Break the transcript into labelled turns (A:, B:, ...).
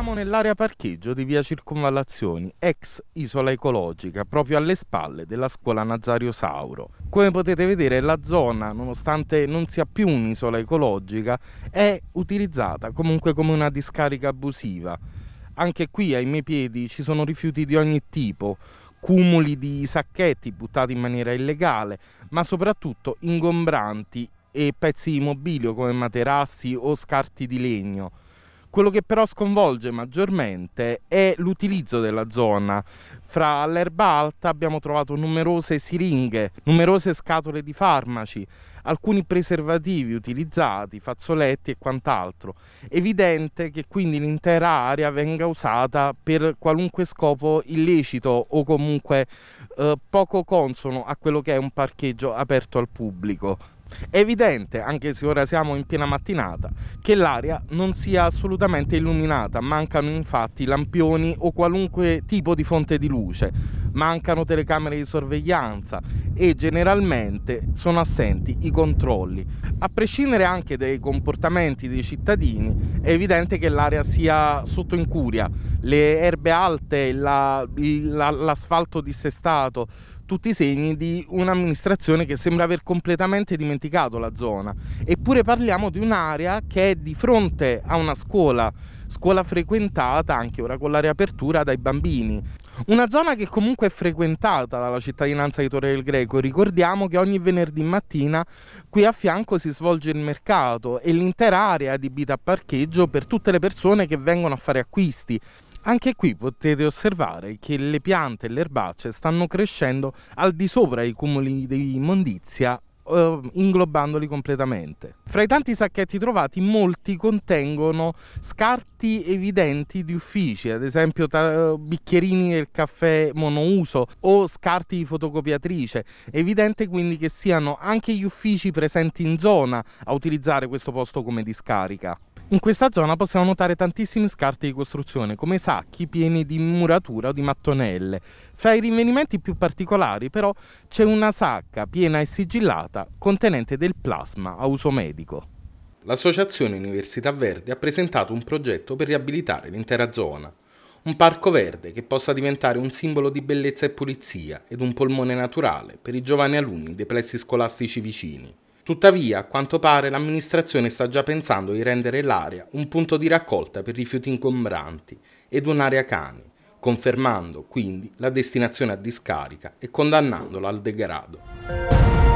A: Siamo nell'area parcheggio di via Circonvallazioni, ex isola ecologica, proprio alle spalle della scuola Nazario Sauro. Come potete vedere la zona, nonostante non sia più un'isola ecologica, è utilizzata comunque come una discarica abusiva. Anche qui ai miei piedi ci sono rifiuti di ogni tipo, cumuli di sacchetti buttati in maniera illegale, ma soprattutto ingombranti e pezzi di mobilio come materassi o scarti di legno. Quello che però sconvolge maggiormente è l'utilizzo della zona. Fra l'erba alta abbiamo trovato numerose siringhe, numerose scatole di farmaci, alcuni preservativi utilizzati, fazzoletti e quant'altro. Evidente che quindi l'intera area venga usata per qualunque scopo illecito o comunque eh, poco consono a quello che è un parcheggio aperto al pubblico. È evidente, anche se ora siamo in piena mattinata, che l'aria non sia assolutamente illuminata, mancano infatti lampioni o qualunque tipo di fonte di luce mancano telecamere di sorveglianza e generalmente sono assenti i controlli. A prescindere anche dai comportamenti dei cittadini, è evidente che l'area sia sotto incuria. Le erbe alte, l'asfalto la, la, dissestato, tutti i segni di un'amministrazione che sembra aver completamente dimenticato la zona. Eppure parliamo di un'area che è di fronte a una scuola scuola frequentata anche ora con la riapertura dai bambini. Una zona che comunque è frequentata dalla cittadinanza di Torre del Greco, ricordiamo che ogni venerdì mattina qui a fianco si svolge il mercato e l'intera area è adibita a parcheggio per tutte le persone che vengono a fare acquisti. Anche qui potete osservare che le piante e le erbacce stanno crescendo al di sopra dei cumuli di immondizia eh, inglobandoli completamente. Fra i tanti sacchetti trovati, molti contengono scarti evidenti di uffici, ad esempio bicchierini del caffè monouso o scarti di fotocopiatrice. È evidente quindi che siano anche gli uffici presenti in zona a utilizzare questo posto come discarica. In questa zona possiamo notare tantissimi scarti di costruzione, come sacchi pieni di muratura o di mattonelle. Fra i rinvenimenti più particolari, però, c'è una sacca piena e sigillata contenente del plasma a uso medico. L'Associazione Università Verde ha presentato un progetto per riabilitare l'intera zona. Un parco verde che possa diventare un simbolo di bellezza e pulizia ed un polmone naturale per i giovani alunni dei plessi scolastici vicini. Tuttavia, a quanto pare, l'amministrazione sta già pensando di rendere l'area un punto di raccolta per rifiuti ingombranti ed un'area cani, confermando quindi la destinazione a discarica e condannandola al degrado.